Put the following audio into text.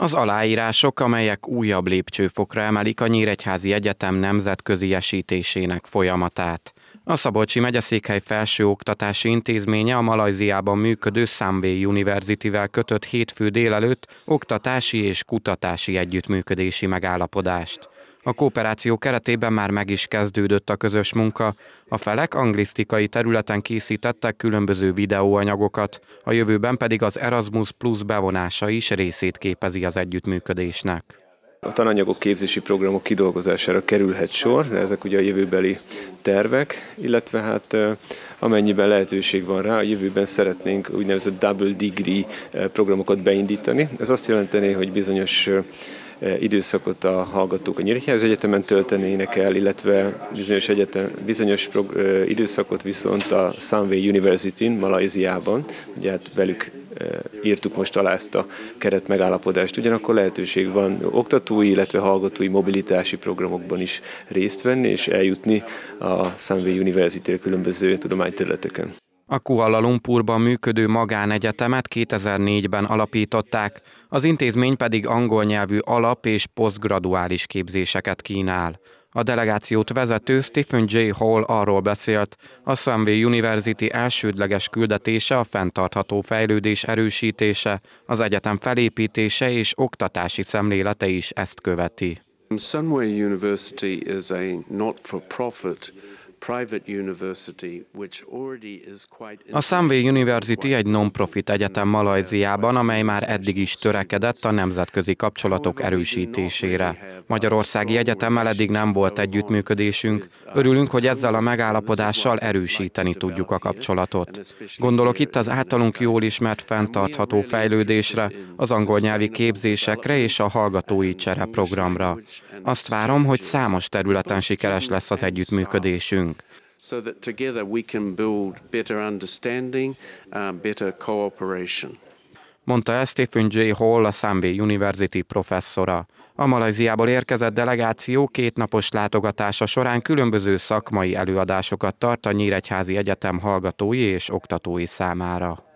Az aláírások, amelyek újabb lépcsőfokra emelik a Nyíregyházi Egyetem nemzetközi esítésének folyamatát. A Szabolcsi megyeszékhely felsőoktatási intézménye a Malajziában működő Samway University-vel kötött hétfő délelőtt oktatási és kutatási együttműködési megállapodást. A kooperáció keretében már meg is kezdődött a közös munka. A felek anglisztikai területen készítettek különböző videóanyagokat, a jövőben pedig az Erasmus Plus bevonása is részét képezi az együttműködésnek. A tananyagok képzési programok kidolgozására kerülhet sor, de ezek ugye a jövőbeli tervek, illetve hát amennyiben lehetőség van rá, a jövőben szeretnénk úgynevezett double degree programokat beindítani. Ez azt jelenteni, hogy bizonyos Eh, időszakot a hallgatók a Nyíregyház Egyetemen töltenének el, illetve bizonyos, egyetem, bizonyos eh, időszakot viszont a Sunway University-n, Malajziában, ugye hát velük eh, írtuk most alá ezt a keret megállapodást. Ugyanakkor lehetőség van oktatói, illetve hallgatói mobilitási programokban is részt venni, és eljutni a Sunway University-re különböző tudományterületeken. A Kuala Lumpurban működő magánegyetemet 2004-ben alapították, az intézmény pedig angol nyelvű alap- és posztgraduális képzéseket kínál. A delegációt vezető Stephen J. Hall arról beszélt, a Sunway University elsődleges küldetése a fenntartható fejlődés erősítése, az egyetem felépítése és oktatási szemlélete is ezt követi. Sunway University is a not-for-profit a Samway University egy non-profit egyetem Malajziában, amely már eddig is törekedett a nemzetközi kapcsolatok erősítésére. Magyarországi egyetemmel eddig nem volt együttműködésünk. Uh, Örülünk, hogy ezzel a megállapodással erősíteni tudjuk a kapcsolatot. Gondolok itt az általunk jól ismert fenntartható fejlődésre, az angol nyelvi képzésekre és a hallgatói csere programra. Azt várom, hogy számos területen sikeres lesz az együttműködésünk beszélünk. So that together we can build better understanding, uh, better cooperation. Mondta Stephen J. Hall, a Sambi University professzora. A Malajziából érkezett delegáció kétnapos látogatása során különböző szakmai előadásokat tart a Nyíregyházi Egyetem hallgatói és oktatói számára.